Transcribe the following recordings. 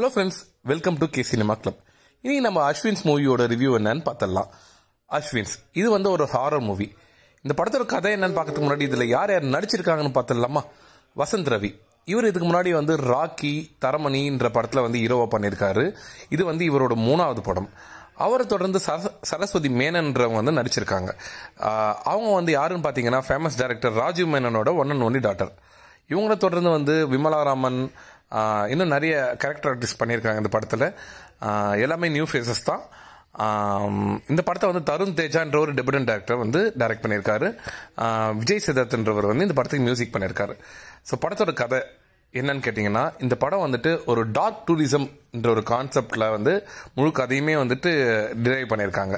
hello friends welcome to K cinema club இனி நம்ம அஸ்வின்ஸ் மூவியோட ரிவ்யூ என்னன்னு பார்த்துடலாம் அஸ்வின்ஸ் இது வந்து ஒரு ஹாரர் மூவி இந்த படத்தோட கதை என்னன்னு பார்க்கறதுக்கு முன்னாடி இதில் யார் யார் நடிச்சிருக்காங்கன்னு பார்த்துடலாமா வசந்த் ரவி இவர் இதுக்கு முன்னாடி வந்து ராக்கி தரமணின்ற படத்தில் வந்து ஹீரோவாக பண்ணியிருக்காரு இது வந்து இவரோட மூணாவது படம் அவரை தொடர்ந்து சரஸ்வதி மேனன்றவங்க வந்து நடிச்சிருக்காங்க அவங்க வந்து யாருன்னு பார்த்தீங்கன்னா ஃபேமஸ் டேரக்டர் ராஜீவ் மேனனோட ஒன் அண்ட் ஒன்லி டாக்டர் இவங்களை தொடர்ந்து வந்து விமலாராமன் இன்னும் நிறைய கேரக்டர் ஆர்டிஸ்ட் பண்ணியிருக்காங்க இந்த படத்தில் எல்லாமே நியூ ஃபேஸஸ் தான் இந்த படத்தை வந்து தருண் தேஜான்ற ஒரு டெபியூட்டன் டேரக்டர் வந்து டைரக்ட் பண்ணியிருக்காரு விஜய் சித்தார்த்தன்றவர் வந்து இந்த படத்துக்கு மியூசிக் பண்ணியிருக்காரு ஸோ படத்தோட கதை என்னன்னு கேட்டிங்கன்னா இந்த படம் வந்துட்டு ஒரு டார்க் என்ற ஒரு கான்செப்டில் வந்து முழு கதையுமே வந்துட்டு டிரைவ் பண்ணியிருக்காங்க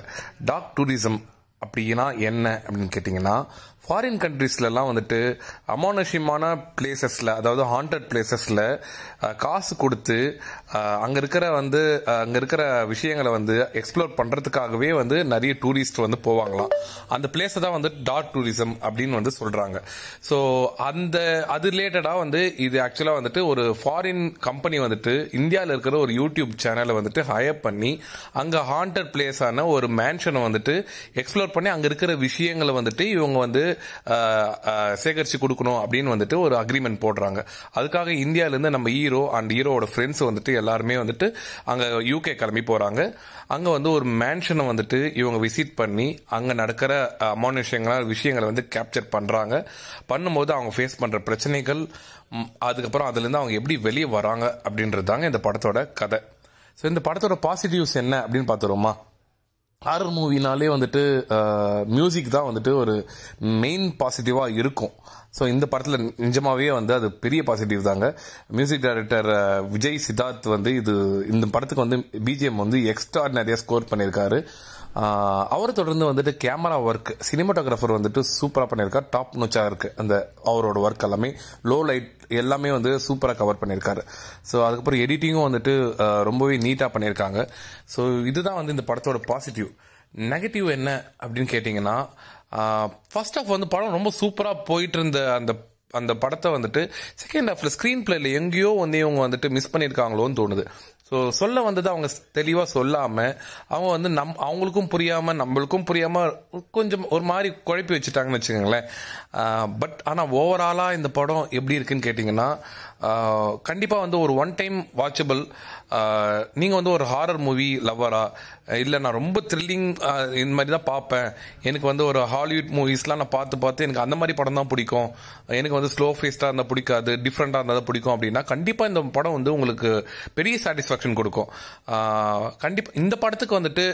டார்க் டூரிசம் அப்படின்னா என்ன அப்படின்னு கேட்டிங்கன்னா ஃபாரின் கண்ட்ரீஸ்லலாம் வந்துட்டு அமானுஷியமான பிளேசஸில் அதாவது ஹாண்டட் பிளேசஸில் காசு கொடுத்து அங்கே இருக்கிற வந்து அங்கே இருக்கிற விஷயங்களை வந்து எக்ஸ்ப்ளோர் பண்ணுறதுக்காகவே வந்து நிறைய டூரிஸ்ட் வந்து போவாங்களாம் அந்த பிளேஸை தான் வந்து டாட் டூரிசம் அப்படின்னு வந்து சொல்கிறாங்க ஸோ அந்த அது ரிலேட்டடாக வந்து இது ஆக்சுவலாக வந்துட்டு ஒரு ஃபாரின் கம்பெனி வந்துட்டு இந்தியாவில் இருக்கிற ஒரு யூடியூப் சேனலை வந்துட்டு ஹையர் பண்ணி அங்கே ஹாண்டட் பிளேஸான ஒரு மேன்ஷனை வந்துட்டு எக்ஸ்ப்ளோர் பண்ணி அங்கே இருக்கிற விஷயங்களை வந்துட்டு இவங்க வந்து சேகரித்து கொடுக்கணும் அப்படின்னு வந்துட்டு ஒரு அக்ரிமெண்ட் போடுறாங்க அதுக்காக இந்தியாவிலேருந்து நம்ம ஹீரோ அண்ட் ஹீரோவோட ஃப்ரெண்ட்ஸ் வந்துட்டு எல்லாருமே வந்துட்டு அங்கே யூகே கிளம்பி போகிறாங்க அங்கே வந்து ஒரு மேன்ஷனை வந்துட்டு இவங்க விசிட் பண்ணி அங்கே நடக்கிற அமானுஷங்களான விஷயங்களை வந்து கேப்சர் பண்ணுறாங்க பண்ணும்போது அவங்க ஃபேஸ் பண்ணுற பிரச்சனைகள் அதுக்கப்புறம் அதுலேருந்து அவங்க எப்படி வெளியே வராங்க அப்படின்றது தாங்க இந்த படத்தோட கதை ஸோ இந்த படத்தோட பாசிட்டிவ்ஸ் என்ன அப்படின்னு பார்த்துருவோமா ஹாரர் மூவினாலே வந்துட்டு மியூசிக் தான் வந்துட்டு ஒரு மெயின் பாசிட்டிவாக இருக்கும் ஸோ இந்த படத்தில் நிஜமாகவே வந்து அது பெரிய பாசிட்டிவ் தாங்க மியூசிக் டைரக்டர் விஜய் சித்தார்த் வந்து இது இந்த படத்துக்கு வந்து பிஜிஎம் வந்து எக்ஸ்ட்ரா நிறைய ஸ்கோர் பண்ணியிருக்காரு அவர் தொடர்ந்து வந்துட்டு கேமரா ஒர்க் சினிமாட்டோகிராஃபர் வந்துட்டு சூப்பராக பண்ணியிருக்கார் டாப் நோச்சாக இருக்குது அந்த அவரோட ஒர்க் எல்லாமே லோ லைட் எல்லாமே வந்து சூப்பராக கவர் பண்ணியிருக்காரு ஸோ அதுக்கப்புறம் எடிட்டிங்கும் வந்துட்டு ரொம்பவே நீட்டாக பண்ணியிருக்காங்க ஸோ இதுதான் வந்து இந்த படத்தோட பாசிட்டிவ் நெகட்டிவ் என்ன அப்படின்னு கேட்டிங்கன்னா ஃபர்ஸ்ட் ஆஃப் வந்து படம் ரொம்ப சூப்பராக போயிட்டு இருந்த அந்த அந்த படத்தை வந்துட்டு செகண்ட் ஹாஃப்ல ஸ்க்ரீன் பிளேல எங்கேயோ வந்து இவங்க வந்துட்டு மிஸ் பண்ணியிருக்காங்களோன்னு தோணுது ஸோ சொல்ல வந்தது அவங்க தெளிவாக சொல்லாமல் அவங்க வந்து நம் அவங்களுக்கும் புரியாமல் நம்மளுக்கும் புரியாமல் கொஞ்சம் ஒரு மாதிரி குழப்பி வச்சுட்டாங்கன்னு வச்சுக்கோங்களேன் பட் ஆனால் ஓவராலாக இந்த படம் எப்படி இருக்குன்னு கேட்டிங்கன்னா கண்டிப்பாக வந்து ஒரு ஒன் டைம் வாட்சபிள் நீங்கள் வந்து ஒரு ஹாரர் மூவி லவ்வரா இல்லை நான் ரொம்ப த்ரில்லிங் இந்த மாதிரி தான் பார்ப்பேன் எனக்கு வந்து ஒரு ஹாலிவுட் மூவிஸ்லாம் நான் பார்த்து பார்த்து எனக்கு அந்த மாதிரி படம் தான் பிடிக்கும் எனக்கு வந்து ஸ்லோ ஃபேஸ்டாக இருந்தால் பிடிக்காது டிஃப்ரெண்ட்டாக இருந்தால் பிடிக்கும் அப்படின்னா கண்டிப்பாக இந்த படம் வந்து உங்களுக்கு பெரிய சாட்டிஸ்ஃபேக்ஷன் இன்ஸ்ட்ரக்ஷன் கொடுக்கும் கண்டிப்பாக இந்த படத்துக்கு வந்துட்டு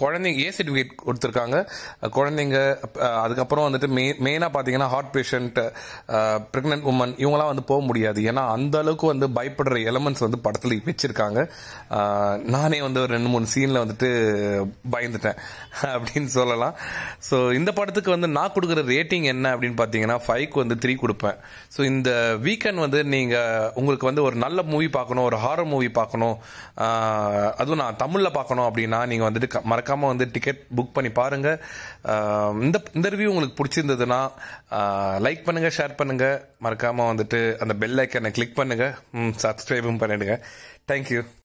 குழந்தைங்க ஏ சர்டிஃபிகேட் கொடுத்துருக்காங்க குழந்தைங்க அதுக்கப்புறம் வந்துட்டு மெயின் மெயினாக பார்த்தீங்கன்னா ஹார்ட் பேஷண்ட் ப்ரெக்னென்ட் உமன் இவங்களாம் வந்து போக முடியாது ஏன்னா அந்த அளவுக்கு வந்து பயப்படுற எலமெண்ட்ஸ் வந்து படத்தில் வச்சுருக்காங்க நானே வந்து ஒரு ரெண்டு மூணு சீனில் வந்துட்டு பயந்துட்டேன் அப்படின்னு சொல்லலாம் ஸோ இந்த படத்துக்கு வந்து நான் கொடுக்குற ரேட்டிங் என்ன அப்படின்னு பார்த்தீங்கன்னா ஃபைவ்க்கு வந்து த்ரீ கொடுப்பேன் ஸோ இந்த வீக்கெண்ட் வந்து நீங்கள் உங்களுக்கு வந்து ஒரு நல்ல மூவி பார்க்கணும் ஒரு ஹாரர் மூவி பார்க்கணும் அதுவும் நான் தமிழில் பார்க்கணும் அப்படின்னா நீங்கள் வந்துட்டு மறக்காமல் வந்து டிக்கெட் புக் பண்ணி பாருங்கள் இந்த இந்த ரிவ்யூ உங்களுக்கு பிடிச்சிருந்ததுன்னா லைக் பண்ணுங்கள் ஷேர் பண்ணுங்கள் மறக்காமல் வந்துட்டு அந்த பெல் ஐக்கனை கிளிக் பண்ணுங்கள் சப்ஸ்கிரைபும் பண்ணிவிடுங்க தேங்க்யூ